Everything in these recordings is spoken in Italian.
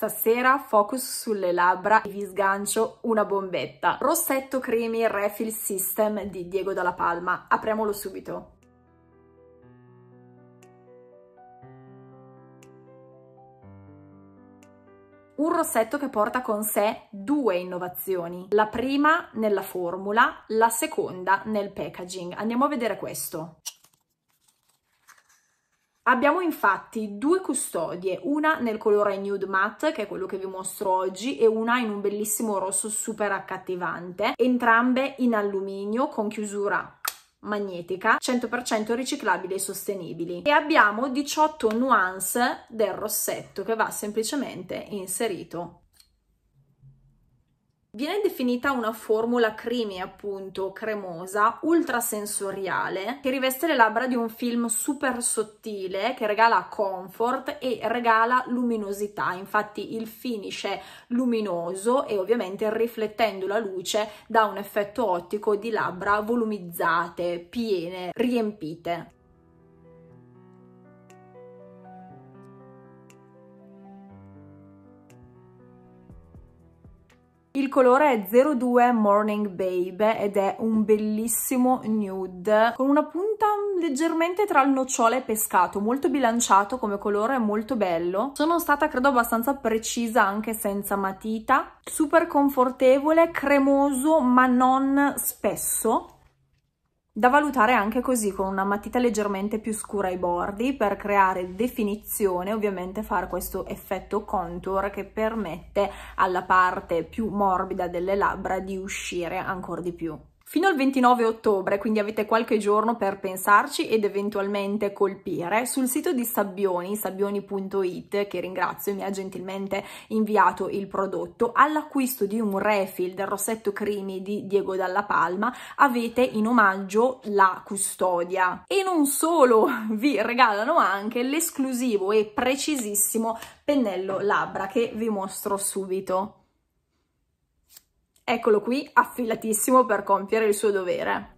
Stasera focus sulle labbra e vi sgancio una bombetta. Rossetto Creamy Refill System di Diego Dalla Palma. Apriamolo subito. un rossetto che porta con sé due innovazioni. La prima nella formula, la seconda nel packaging. Andiamo a vedere questo. Abbiamo infatti due custodie, una nel colore nude matte, che è quello che vi mostro oggi, e una in un bellissimo rosso super accattivante, entrambe in alluminio con chiusura magnetica 100% riciclabili e sostenibili e abbiamo 18 nuance del rossetto che va semplicemente inserito Viene definita una formula creamy, appunto, cremosa, ultrasensoriale, che riveste le labbra di un film super sottile che regala comfort e regala luminosità. Infatti il finish è luminoso e ovviamente riflettendo la luce dà un effetto ottico di labbra volumizzate, piene, riempite. Il colore è 02 Morning Babe ed è un bellissimo nude con una punta leggermente tra il nocciolo e pescato, molto bilanciato come colore, molto bello. Sono stata credo abbastanza precisa anche senza matita, super confortevole, cremoso ma non spesso da valutare anche così con una matita leggermente più scura ai bordi per creare definizione, ovviamente fare questo effetto contour che permette alla parte più morbida delle labbra di uscire ancora di più. Fino al 29 ottobre, quindi avete qualche giorno per pensarci ed eventualmente colpire, sul sito di Sabbioni, sabbioni.it, che ringrazio e mi ha gentilmente inviato il prodotto, all'acquisto di un refill del rossetto creamy di Diego Dalla Palma avete in omaggio la custodia. E non solo, vi regalano anche l'esclusivo e precisissimo pennello labbra che vi mostro subito. Eccolo qui, affilatissimo per compiere il suo dovere.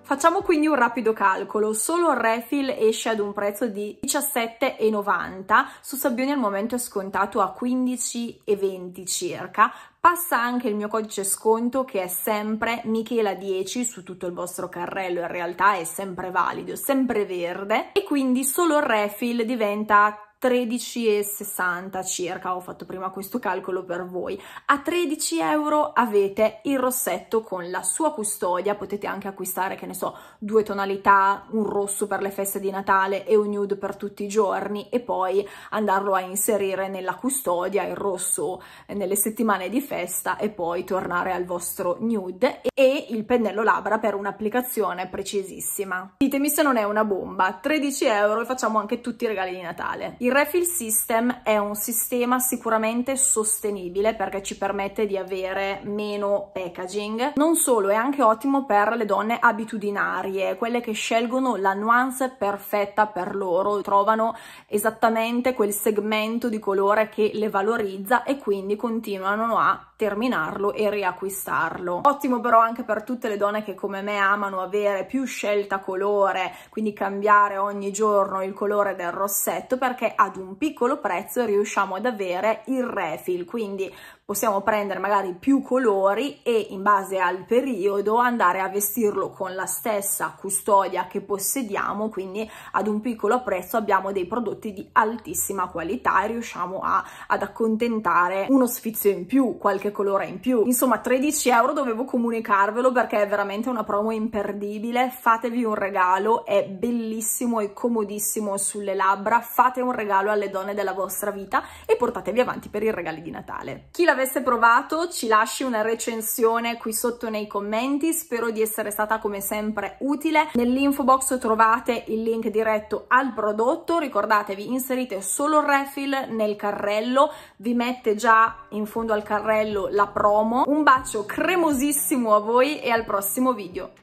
Facciamo quindi un rapido calcolo, solo il refill esce ad un prezzo di 17,90, su Sabbioni al momento è scontato a 15,20 circa, passa anche il mio codice sconto che è sempre Michela10 su tutto il vostro carrello, in realtà è sempre valido, sempre verde, e quindi solo il refill diventa 13,60 circa, ho fatto prima questo calcolo per voi. A 13 euro avete il rossetto con la sua custodia, potete anche acquistare, che ne so, due tonalità, un rosso per le feste di Natale e un nude per tutti i giorni e poi andarlo a inserire nella custodia, il rosso eh, nelle settimane di festa e poi tornare al vostro nude e il pennello labbra per un'applicazione precisissima. Ditemi se non è una bomba, 13 euro e facciamo anche tutti i regali di Natale. Il refill system è un sistema sicuramente sostenibile perché ci permette di avere meno packaging. Non solo, è anche ottimo per le donne abitudinarie, quelle che scelgono la nuance perfetta per loro, trovano esattamente quel segmento di colore che le valorizza e quindi continuano a terminarlo e riacquistarlo. Ottimo però anche per tutte le donne che come me amano avere più scelta colore, quindi cambiare ogni giorno il colore del rossetto perché ad un piccolo prezzo riusciamo ad avere il refill, quindi possiamo prendere magari più colori e in base al periodo andare a vestirlo con la stessa custodia che possediamo, quindi ad un piccolo prezzo abbiamo dei prodotti di altissima qualità e riusciamo a, ad accontentare uno sfizio in più, qualche colore in più. Insomma 13 euro dovevo comunicarvelo perché è veramente una promo imperdibile, fatevi un regalo, è bellissimo e comodissimo sulle labbra, fate un regalo regalo alle donne della vostra vita e portatevi avanti per i regali di Natale. Chi l'avesse provato ci lasci una recensione qui sotto nei commenti, spero di essere stata come sempre utile. Nell'info box trovate il link diretto al prodotto, ricordatevi inserite solo il refill nel carrello, vi mette già in fondo al carrello la promo. Un bacio cremosissimo a voi e al prossimo video.